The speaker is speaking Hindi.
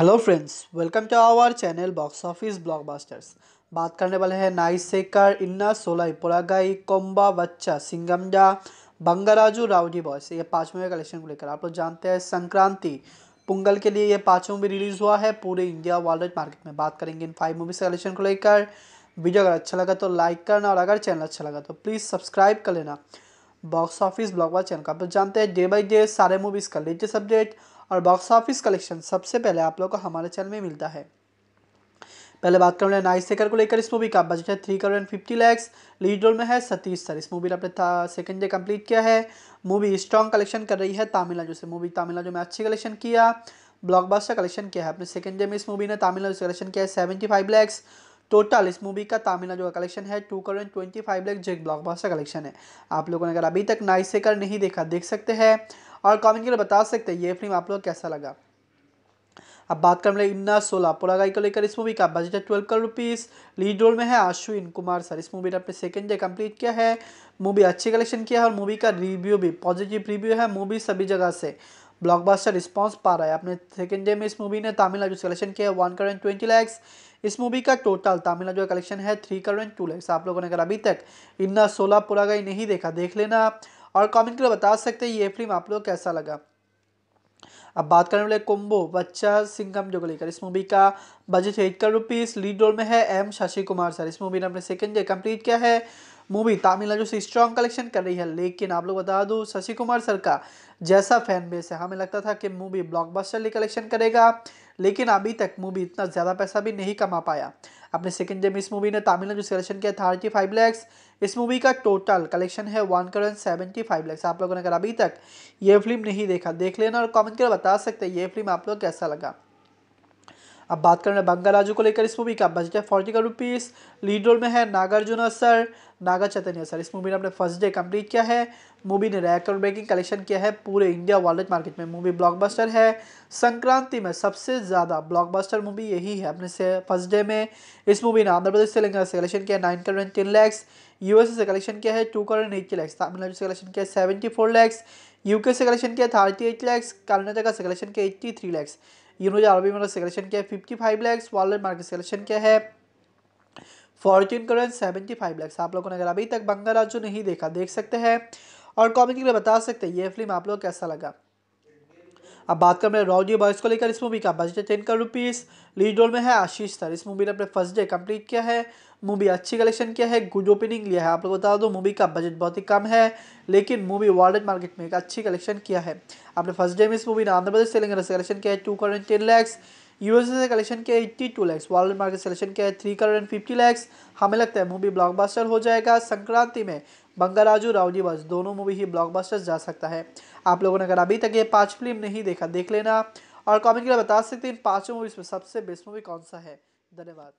hello friends welcome to our channel box office blockbusters बात करने वाले हैं नाई सेकर इन्ना सोलाई पोरागाई कोम्बा बच्चा सिंगमजा बंगाराजू राउडी बॉयस ये पाँच मूवी कलेक्शन को लेकर आप लोग जानते हैं संक्रांति पुंगल के लिए ये पाँच मूवी रिलीज़ हुआ है पूरे इंडिया वर्ल्ड मार्केट में बात करेंगे इन फाइव मूवीज़ कलेक्शन को लेकर वीडियो अगर अच्छा लगा तो लाइक करना और अगर चैनल अच्छा लगा तो प्लीज़ सब्सक्राइब कर लेना बॉक्स ऑफिस ब्लॉकबस्टर चैनल का आप लोग जानते हैं डे बाई डे सारे मूवीज़ का लेटेस्ट अपडेट और बॉक्स ऑफिस कलेक्शन सबसे पहले आप लोग को हमारे चैनल में मिलता है पहले बात कर रहे नाइस सेकर को लेकर इस मूवी का बजट है three crore and fifty lakhs lead role में है सतीश सर इस मूवी ने अपने सेकंड डे कंप्लीट किया है मूवी स्ट्रॉन्ग कलेक्शन कर रही है तमिलनाडु से मूवी तमिलनाडु में अच्छी कलेक्शन किया ब्लॉकबस्टर कलेक्शन किया है अपने सेकंड डे में इस मूवी ने तमिलनाडु से कलेक्शन किया है सेवेंटी फाइव लैक्स टोटल इस मूवी का तामिलनाडु जो कलेक्शन है two crore twenty five lakhs जेक ब्लॉकबस्टर कलेक्शन है आप लोगों ने अगर अभी तक नाइसेकर नहीं देखा देख सकते हैं और कमेंट करके बता सकते हैं ये फिल्म आप लोग कैसा लगा अब बात कर ले इन्ना सोलह पुरागाई को लेकर इस मूवी का बजट है twelve crore rupees lead role में है अश्विन कुमार सर इस मूवी ने अपने सेकेंड डे कंप्लीट किया है मूवी अच्छी कलेक्शन किया है और मूवी का रिव्यू भी पॉजिटिव रिव्यू है मूवी सभी जगह से ब्लॉकबस्टर रिस्पांस पा रहा है अपने सेकेंड डे में इस मूवी ने तमिलनाडु से कलेक्शन किया वन करेंट ट्वेंटी लैक्स इस मूवी का टोटल तमिलनाडु का कलेक्शन है थ्री करेंट टू लैक्स आप लोगों ने अगर अभी तक इन्ना सोलह पूरा गई नहीं देखा देख लेना और कमेंट करके बता सकते हैं ये फिल्म आप लोग कैसा लगा अब बात करने वाले कुम्बो बच्चा सिंगम जो लेकर इस मूवी का budget eight crore rupees lead role में है एम शशि कुमार सर इस मूवी ने अपने सेकेंड डे कम्प्लीट किया है मूवी तमिलनाडु से स्ट्रॉन्ग कलेक्शन कर रही है लेकिन आप लोग बता दो शशि कुमार सर का जैसा फैन बेस है हमें लगता था कि मूवी ब्लॉकबस्टर कलेक्शन करेगा लेकिन अभी तक मूवी इतना ज़्यादा पैसा भी नहीं कमा पाया अपने सेकेंड जब इस मूवी ने तमिलनाडु से कलेक्शन किया थर्टी फाइव लैक्स इस मूवी का टोटल कलेक्शन है one crore seventy five lakhs आप लोगों ने अगर अभी तक ये फिल्म नहीं देखा देख लेना और कमेंट कर बता सकते हैं ये फिल्म आप लोग कैसा लगा अब बात करें राजू को लेकर इस मूवी का बजट है फोर्टी का रुपीज़ लीड रोल में है नागार्जुन सर नागा चैतन्य सर इस मूवी ने अपने फर्स्ट डे कंप्लीट किया है मूवी ने रैकॉर्ड ब्रेकिंग कलेक्शन किया है पूरे इंडिया वर्ल्ड मार्केट में मूवी ब्लॉकबस्टर है संक्रांति में सबसे ज़्यादा ब्लॉकबस्टर मूवी यही है अपने से फर्स्ट डे में इस मूवी ने आंध्र प्रदेश लेकर से कलेक्शन किया nine crore ten lakhs USA से कलेक्शन किया है टू करोड़ एट्टी लैक्स तमिलनाडु से कलेक्शन किया है सेवेंटी फोर लैक्स यूके से कलेक्शन किया थर्टी एट लैक्स कर्नाटका से कलेक्शन किया एट्टी थ्री लैक्स इन्होंने अरबी में सिलेक्शन किया है fifty five lakhs world market selection किया है फॉर्चून करेंट सेवेंटी फाइव लैक्स आप लोगों ने अगर अभी तक बंगाराजू नहीं देखा देख सकते हैं और कॉमेंट के लिए बता सकते हैं ये फिल्म आप लोग कैसा लगा अब बात कर करें राउडी बॉयज़ को लेकर इस मूवी का बजट है ten crore rupees lead role में है आशीष सर इस मूवी ने अपने फर्स्ट डे कंप्लीट किया है मूवी अच्छी कलेक्शन किया है गुड ओपनिंग लिया है आप लोग बता दो मूवी का बजट बहुत ही कम है लेकिन मूवी वर्ल्ड मार्केट में एक अच्छी कलेक्शन किया है आपने फर्स्ट डे में इस मूवी ने आंध्र प्रदेश तेलंगाना से कलेक्शन किया है two crore ten lakhs USA से कलेक्शन किया eighty two lakhs world market selection किया है three crore and fifty lakhs हमें लगता है मूवी ब्लॉकबस्टर हो जाएगा संक्रांति में बंगाराजू राउडी बस दोनों मूवी ही ब्लॉकबस्टर जा सकता है आप लोगों ने अगर अभी तक ये पाँच फिल्म नहीं देखा देख लेना और कॉमेंट के लिए बता सकते हैं इन पाँचों मूवीज़ में सबसे बेस्ट मूवी कौन सा है धन्यवाद